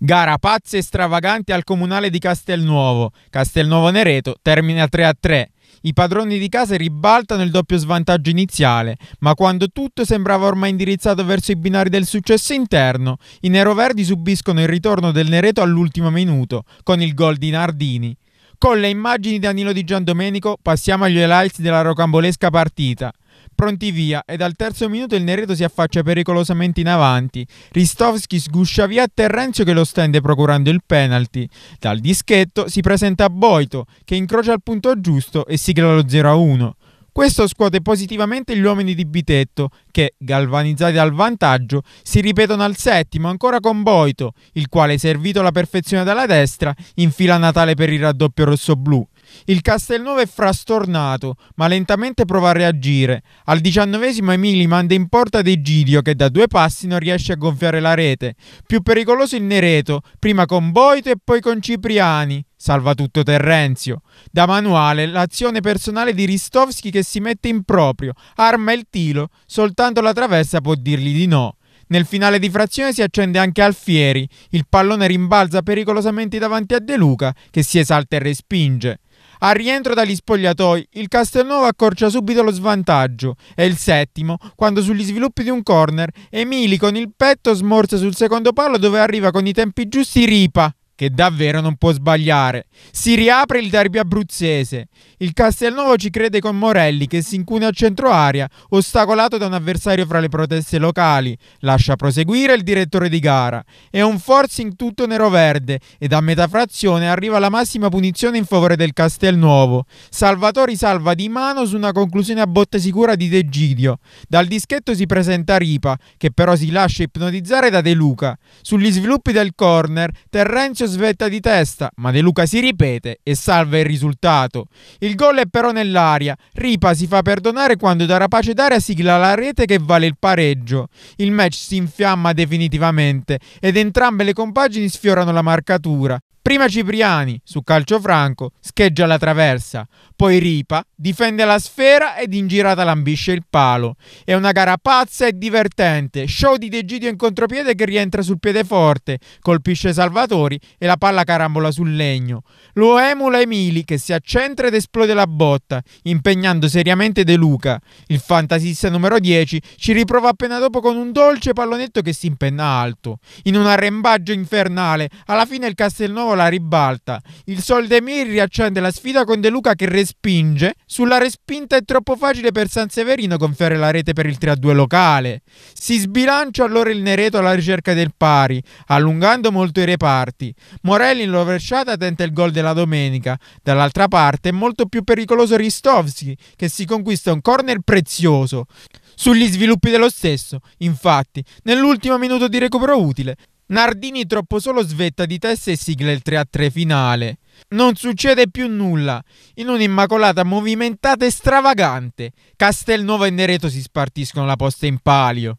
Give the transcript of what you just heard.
Gara pazza e stravagante al comunale di Castelnuovo. Castelnuovo Nereto termina 3 a 3. I padroni di casa ribaltano il doppio svantaggio iniziale, ma quando tutto sembrava ormai indirizzato verso i binari del successo interno, i neroverdi subiscono il ritorno del Nereto all'ultimo minuto, con il gol di Nardini. Con le immagini di Danilo di Giandomenico passiamo agli highlights della rocambolesca partita. Pronti via e dal terzo minuto il Nereto si affaccia pericolosamente in avanti. Ristovski sguscia via a Terrenzio che lo stende procurando il penalty. Dal dischetto si presenta Boito che incrocia al punto giusto e sigla lo 0-1. Questo scuote positivamente gli uomini di Bitetto, che, galvanizzati dal vantaggio, si ripetono al settimo ancora con Boito, il quale, servito alla perfezione dalla destra, infila Natale per il raddoppio rosso-blu. Il Castelnuovo è frastornato, ma lentamente prova a reagire. Al diciannovesimo Emili manda in porta De Gidio che da due passi non riesce a gonfiare la rete. Più pericoloso il Nereto, prima con Boito e poi con Cipriani. Salva tutto Terrenzio. Da manuale l'azione personale di Ristovski che si mette in proprio, arma il tiro, soltanto la traversa può dirgli di no. Nel finale di frazione si accende anche Alfieri, il pallone rimbalza pericolosamente davanti a De Luca che si esalta e respinge. Al rientro dagli spogliatoi, il Castelnuovo accorcia subito lo svantaggio. È il settimo, quando sugli sviluppi di un corner, Emili con il petto smorza sul secondo palo dove arriva con i tempi giusti Ripa che davvero non può sbagliare. Si riapre il derby abruzzese. Il Castelnuovo ci crede con Morelli che si incune a centro aria, ostacolato da un avversario fra le proteste locali. Lascia proseguire il direttore di gara. È un forcing tutto nero-verde e da metà frazione arriva la massima punizione in favore del Castelnuovo. Salvatori salva di mano su una conclusione a botte sicura di De Gidio. Dal dischetto si presenta Ripa, che però si lascia ipnotizzare da De Luca. Sugli sviluppi del corner, Terrenzio svetta di testa, ma De Luca si ripete e salva il risultato. Il gol è però nell'aria. Ripa si fa perdonare quando da rapace d'aria sigla la rete che vale il pareggio. Il match si infiamma definitivamente ed entrambe le compagini sfiorano la marcatura. Prima Cipriani, su calcio franco, scheggia la traversa, poi Ripa difende la sfera ed in girata lambisce il palo. È una gara pazza e divertente, show di De Gidio in contropiede che rientra sul piede forte, colpisce Salvatori e la palla carambola sul legno. Lo emula Emili che si accentra ed esplode la botta, impegnando seriamente De Luca. Il fantasista numero 10 ci riprova appena dopo con un dolce pallonetto che si impenna alto. In un arrembaggio infernale, alla fine il Castelnuovo la ribalta. Il Soldemir riaccende la sfida con De Luca che respinge. Sulla respinta è troppo facile per San Severino gonfiare la rete per il 3-2 locale. Si sbilancia allora il Nereto alla ricerca del pari, allungando molto i reparti. Morelli in rovesciata tenta il gol della domenica. Dall'altra parte è molto più pericoloso Ristovski che si conquista un corner prezioso. Sugli sviluppi dello stesso, infatti, nell'ultimo minuto di recupero utile, Nardini troppo solo svetta di testa e sigla il 3-3 finale. Non succede più nulla, in un'immacolata movimentata e stravagante. Castelnuovo e Nereto si spartiscono la posta in palio.